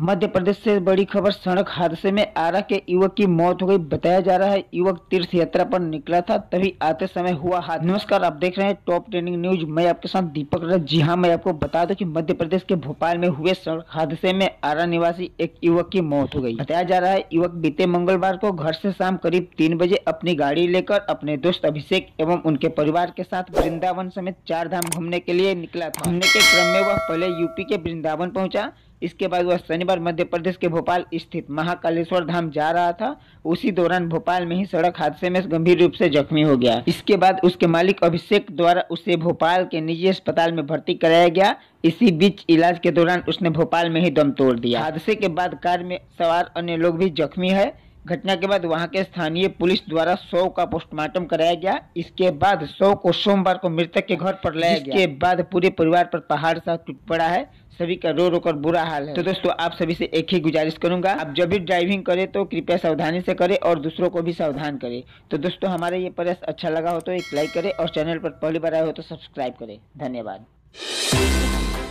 मध्य प्रदेश से बड़ी खबर सड़क हादसे में आरा के युवक की मौत हो गई बताया जा रहा है युवक तीर्थ यात्रा पर निकला था तभी आते समय हुआ हादसा नमस्कार आप देख रहे हैं टॉप ट्रेनिंग न्यूज मैं आपके साथ दीपक रथ जी हाँ मैं आपको बता दूं कि मध्य प्रदेश के भोपाल में हुए सड़क हादसे में आरा निवासी एक युवक की मौत हो गयी बताया जा रहा है युवक बीते मंगलवार को घर ऐसी शाम करीब तीन बजे अपनी गाड़ी लेकर अपने दोस्त अभिषेक एवं उनके परिवार के साथ वृंदावन समेत चार धाम घूमने के लिए निकला था घूमने के क्रम में वह पहले यूपी के वृंदावन पहुँचा इसके बाद वह शनिवार मध्य प्रदेश के भोपाल स्थित महाकालेश्वर धाम जा रहा था उसी दौरान भोपाल में ही सड़क हादसे में गंभीर रूप से जख्मी हो गया इसके बाद उसके मालिक अभिषेक द्वारा उसे भोपाल के निजी अस्पताल में भर्ती कराया गया इसी बीच इलाज के दौरान उसने भोपाल में ही दम तोड़ दिया हादसे के बाद कार में सवार अन्य लोग भी जख्मी है घटना के बाद वहां के स्थानीय पुलिस द्वारा शव का पोस्टमार्टम कराया गया इसके बाद शव को सोमवार को मृतक के घर पर लाया गया इसके बाद पूरे परिवार पर पहाड़ सा टूट पड़ा है सभी का रो रो कर बुरा हाल है तो दोस्तों आप सभी से एक ही गुजारिश करूंगा आप जब भी ड्राइविंग करें तो कृपया सावधानी से करें और दूसरों को भी सावधान करें तो दोस्तों हमारा ये प्रयास अच्छा लगा हो तो एक लाइक करें और चैनल पर पहली बार आए हो तो सब्सक्राइब करें धन्यवाद